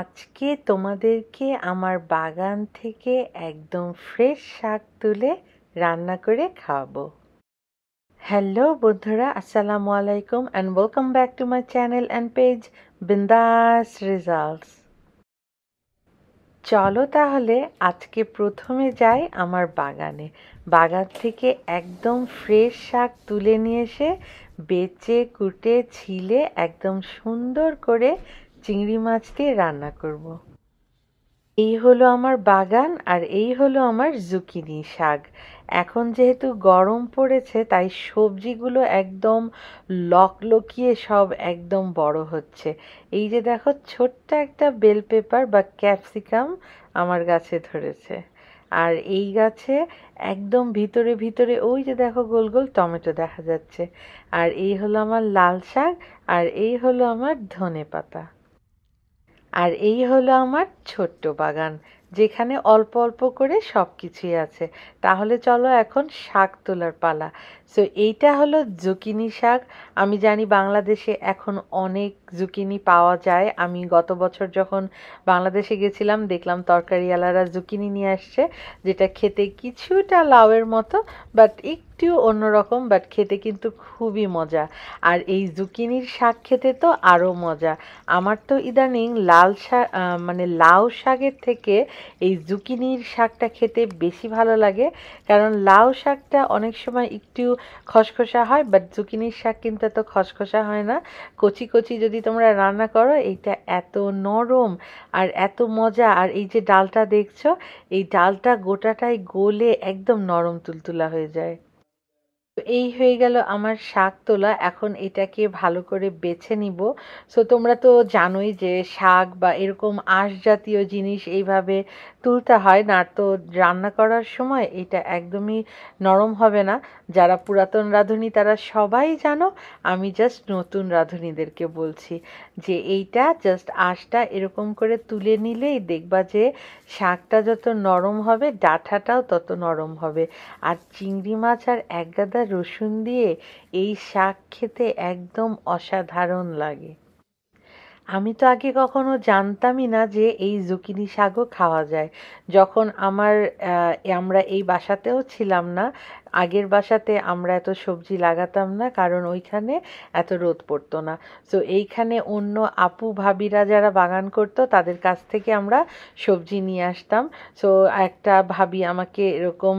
আজকে তোমাদেরকে আমার বাগান থেকে একদম ফ্রেশ শাক তুলে রান্না করে খাওয়াবো হ্যালো বন্ধুরা আসসালামু আলাইকুম and welcome back to my channel and page Bindaas results চলো তাহলে আজকে প্রথমে যাই আমার বাগানে বাগান থেকে একদম ফ্রেশ শাক তুলে নিয়ে এসে বেচে কুটে ছিলে একদম সুন্দর করে চিংড়ি মাছ দিয়ে রান্না করব। এই হলো আমার বাগান আর এই হলো আমার জুকিনি শাক এখন যেহেতু গরম পড়েছে তাই সবজিগুলো একদম লকলকিয়ে সব একদম বড় হচ্ছে এই যে দেখো ছোট্ট একটা বেল পেপার বা ক্যাপসিকাম আমার গাছে ধরেছে আর এই গাছে একদম ভিতরে ভিতরে ওই যে দেখো গোল গোল টমেটো দেখা যাচ্ছে আর এই হলো আমার লাল শাক আর এই হলো আমার ধনে পাতা আর এই হলো আমার ছোট্ট বাগান যেখানে অল্প অল্প করে সব কিছুই আছে তাহলে চলো এখন শাক তোলার পালা সো এইটা হলো জুকিনি শাক আমি জানি বাংলাদেশে এখন অনেক জুকিনি পাওয়া যায় আমি গত বছর যখন বাংলাদেশে গেছিলাম দেখলাম তরকারিওয়ালারা জুকিনি নিয়ে আসছে যেটা খেতে কিছুটা লাউয়ের মতো বাট একটু অন্যরকম বাট খেতে কিন্তু খুবই মজা আর এই জুকিনির শাক খেতে তো আরও মজা আমার তো ইদানিং লাল শাক মানে লাউ শাকের থেকে এই জুকিনির শাকটা খেতে বেশি ভালো লাগে কারণ লাউ শাকটা অনেক সময় একটু খসখসা হয় বাট জুকিনির শাক কিন্তু এত খসখসা হয় না কচি কচি যদি তোমরা রান্না করো এইটা এত নরম আর এত মজা আর এই যে ডালটা দেখছো এই ডালটা গোটাটাই গলে একদম নরম তুলতুলা হয়ে যায় তো এই হয়ে গেল আমার শাক তোলা এখন এটাকে ভালো করে বেছে নিব সো তোমরা তো জানোই যে শাক বা এরকম আঁশ জাতীয় জিনিস এইভাবে তুলতে হয় না তো রান্না করার সময় এটা একদমই নরম হবে না যারা পুরাতন রাঁধুনি তারা সবাই জানো আমি জাস্ট নতুন রাঁধুনিদেরকে বলছি যে এইটা জাস্ট আঁশটা এরকম করে তুলে নিলেই দেখবা যে শাকটা যত নরম হবে ডাঁটাটাও তত নরম হবে আর চিংড়ি মাছ আর এক গাদা রসুন দিয়ে এই শাক খেতে একদম অসাধারণ লাগে আমি তো আগে কখনো জানতামই না যে এই জুকিনি শাকও খাওয়া যায় যখন আমার আমরা এই বাসাতেও ছিলাম না আগের বাসাতে আমরা এত সবজি লাগাতাম না কারণ ওইখানে এত রোদ পড়তো না সো এইখানে অন্য আপু ভাবিরা যারা বাগান করতো তাদের কাছ থেকে আমরা সবজি নিয়ে আসতাম সো একটা ভাবি আমাকে এরকম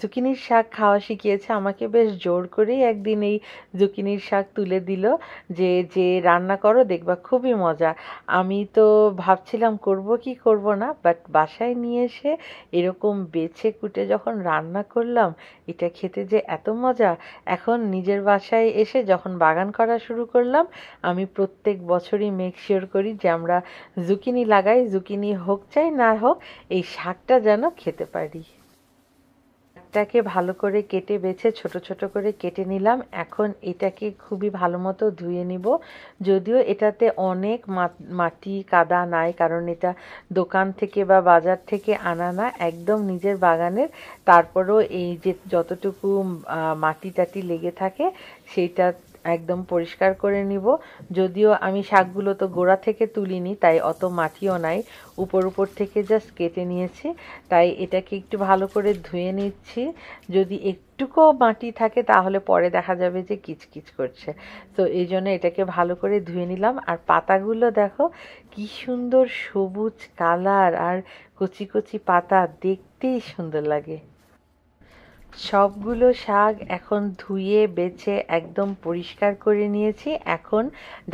জুকিনির শাক খাওয়া শিখিয়েছে আমাকে বেশ জোর করেই একদিন এই জুকিনির শাক তুলে দিল যে যে রান্না করো দেখবা খুবই মজা আমি তো ভাবছিলাম করব কি করব না বাট বাসায় নিয়ে এসে এরকম বেছে কুটে যখন রান্না করলাম এটা এটা খেতে যে এত মজা এখন নিজের বাসায় এসে যখন বাগান করা শুরু করলাম আমি প্রত্যেক বছরই মেক শিওর করি যে আমরা জুকিনি লাগাই জুকিনি হোক চাই না হোক এই শাকটা যেন খেতে পারি এটাকে ভালো করে কেটে বেছে ছোট ছোট করে কেটে নিলাম এখন এটাকে খুবই ভালো মতো ধুয়ে নিব যদিও এটাতে অনেক মাটি কাদা নাই কারণ এটা দোকান থেকে বা বাজার থেকে আনা না একদম নিজের বাগানের তারপরেও এই যে যতটুকু মাটি টাটি লেগে থাকে সেইটা একদম পরিষ্কার করে নিব যদিও আমি শাকগুলো তো গোড়া থেকে তুলিনি তাই অত মাটিও নাই উপর উপর থেকে জাস্ট কেটে নিয়েছি তাই এটাকে একটু ভালো করে ধুয়ে নিচ্ছি যদি একটুকুও মাটি থাকে তাহলে পরে দেখা যাবে যে কিচকিচ করছে তো এই জন্য এটাকে ভালো করে ধুয়ে নিলাম আর পাতাগুলো দেখো কি সুন্দর সবুজ কালার আর কচি কচি পাতা দেখতেই সুন্দর লাগে সবগুলো শাক এখন ধুয়ে বেছে একদম পরিষ্কার করে নিয়েছি এখন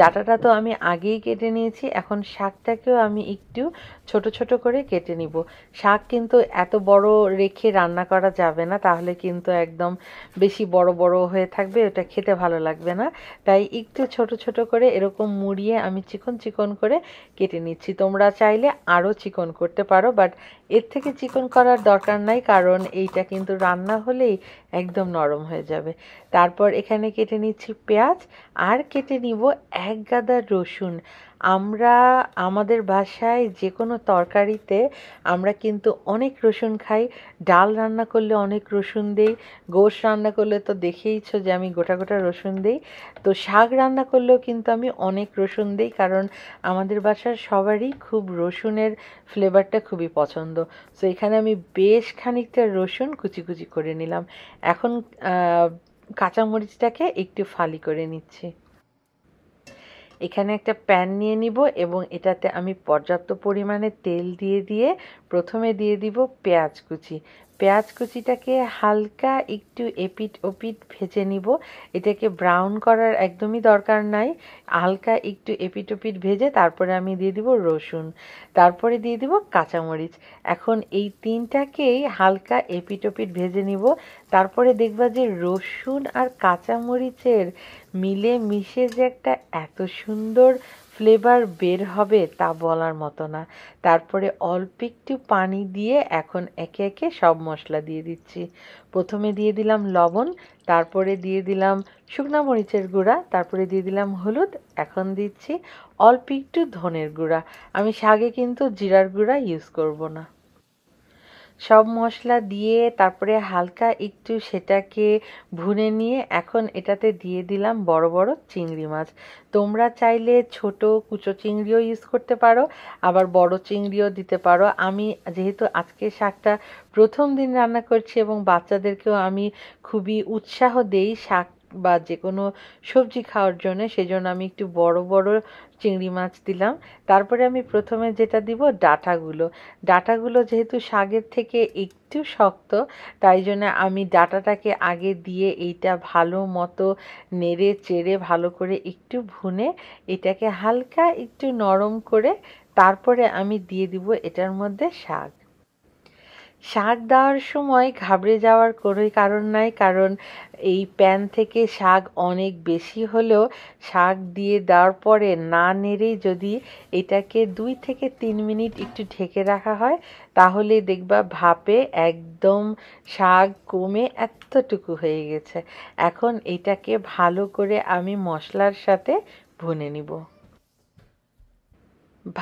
ডাটাটা তো আমি আগেই কেটে নিয়েছি এখন শাকটাকেও আমি একটু ছোট ছোট করে কেটে নিব শাক কিন্তু এত বড় রেখে রান্না করা যাবে না তাহলে কিন্তু একদম বেশি বড় বড় হয়ে থাকবে ওটা খেতে ভালো লাগবে না তাই একটু ছোট ছোট করে এরকম মুড়িয়ে আমি চিকন চিকন করে কেটে নিচ্ছি তোমরা চাইলে আরও চিকন করতে পারো বাট এর থেকে চিকন করার দরকার নাই কারণ এইটা কিন্তু রান্না হলে হলেই একদম নরম হয়ে যাবে তারপর এখানে কেটে নিচ্ছি পেঁয়াজ আর কেটে নিব এক গাদা রসুন আমরা আমাদের বাসায় যে কোনো তরকারিতে আমরা কিন্তু অনেক রসুন খাই ডাল রান্না করলে অনেক রসুন দিই গোশ রান্না করলে তো দেখেইছো যে আমি গোটা গোটা রসুন দিই তো শাক রান্না করলেও কিন্তু আমি অনেক রসুন দিই কারণ আমাদের বাসার সবারই খুব রসুনের ফ্লেভারটা খুবই পছন্দ সো এখানে আমি বেশ খানিকটা রসুন কুচি কুচি করে নিলাম এখন কাঁচামরিচটাকে একটু ফালি করে নিচ্ছি এখানে একটা প্যান নিয়ে নিব এবং এটাতে আমি পর্যাপ্ত পরিমাণে তেল দিয়ে দিয়ে প্রথমে দিয়ে দিব পেঁয়াজ কুচি পেঁয়াজ কুচিটাকে হালকা একটু এপিট ওপিট ভেজে নিব এটাকে ব্রাউন করার একদমই দরকার নাই হালকা একটু এপিট ওপিট ভেজে তারপরে আমি দিয়ে দিব রসুন তারপরে দিয়ে দিব কাঁচামরিচ এখন এই তিনটাকেই হালকা এপিট ওপিট ভেজে নিব তারপরে দেখবা যে রসুন আর কাঁচামরিচের মিলে মিশে যে একটা এত সুন্দর ফ্লেভার বের হবে তা বলার মতো না তারপরে অল্প একটু পানি দিয়ে এখন একে একে সব মশলা দিয়ে দিচ্ছি প্রথমে দিয়ে দিলাম লবণ তারপরে দিয়ে দিলাম শুকনো মরিচের গুঁড়া তারপরে দিয়ে দিলাম হলুদ এখন দিচ্ছি অল্প একটু ধনের গুঁড়া আমি শাগে কিন্তু জিরার গুঁড়া ইউজ করব না সব মশলা দিয়ে তারপরে হালকা একটু সেটাকে ভুনে নিয়ে এখন এটাতে দিয়ে দিলাম বড় বড় চিংড়ি মাছ তোমরা চাইলে ছোট কুচো চিংড়িও ইউজ করতে পারো আবার বড় চিংড়িও দিতে পারো আমি যেহেতু আজকে শাকটা প্রথম দিন রান্না করছি এবং বাচ্চাদেরকেও আমি খুবই উৎসাহ দেই শাক বা যে কোনো সবজি খাওয়ার জন্য সেজন্য আমি একটু বড় বড় চিংড়ি মাছ দিলাম তারপরে আমি প্রথমে যেটা দিব ডাটাগুলো ডাটাগুলো যেহেতু শাকের থেকে একটু শক্ত তাই জন্য আমি ডাটাটাকে আগে দিয়ে এইটা ভালো মতো নেড়ে চেড়ে ভালো করে একটু ভুনে এটাকে হালকা একটু নরম করে তারপরে আমি দিয়ে দিব এটার মধ্যে শাক শাক দেওয়ার সময় ঘাবড়ে যাওয়ার কোনোই কারণ নাই কারণ এই প্যান থেকে শাক অনেক বেশি হলেও শাক দিয়ে দেওয়ার পরে না নেড়ে যদি এটাকে দুই থেকে তিন মিনিট একটু ঢেকে রাখা হয় তাহলে দেখবা ভাপে একদম শাক কমে এতটুকু হয়ে গেছে এখন এটাকে ভালো করে আমি মশলার সাথে ভুনে নিব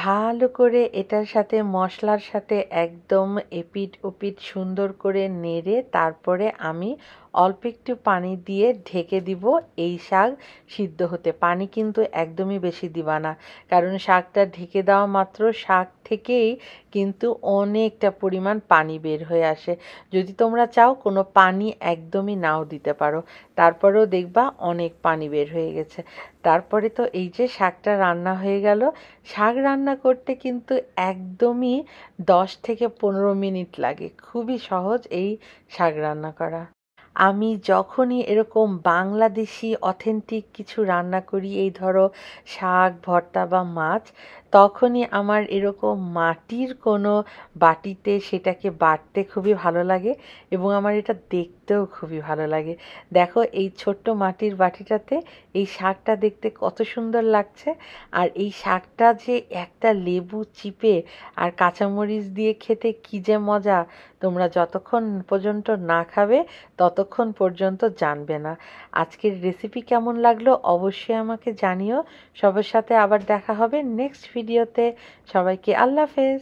ভালো করে এটার সাথে মশলার সাথে একদম এপিট ওপিট সুন্দর করে নেড়ে তারপরে আমি অল্প একটু পানি দিয়ে ঢেকে দিব এই শাক সিদ্ধ হতে পানি কিন্তু একদমই বেশি দিবা না কারণ শাকটা ঢেকে দেওয়া মাত্র শাক থেকেই কিন্তু অনেকটা পরিমাণ পানি বের হয়ে আসে যদি তোমরা চাও কোনো পানি একদমই নাও দিতে পারো তারপরেও দেখবা অনেক পানি বের হয়ে গেছে তারপরে তো এই যে শাকটা রান্না হয়ে গেল শাক রান্না করতে কিন্তু একদমই দশ থেকে পনেরো মিনিট লাগে খুবই সহজ এই শাক রান্না করা আমি যখনই এরকম বাংলাদেশি অথেন্টিক কিছু রান্না করি এই ধরো শাক ভর্তা বা মাছ তখনই আমার এরকম মাটির কোনো বাটিতে সেটাকে বাটতে খুবই ভালো লাগে এবং আমার এটা দেখতেও খুবই ভালো লাগে দেখো এই ছোট্ট মাটির বাটিটাতে এই শাকটা দেখতে কত সুন্দর লাগছে আর এই শাকটা যে একটা লেবু চিপে আর কাঁচামরিচ দিয়ে খেতে কী যে মজা তোমরা যতক্ষণ পর্যন্ত না খাবে ততক্ষণ পর্যন্ত জানবে না আজকের রেসিপি কেমন লাগলো অবশ্যই আমাকে জানিও সবার সাথে আবার দেখা হবে নেক্সট ভিডিওতে সবাইকে আল্লাহ হাফেজ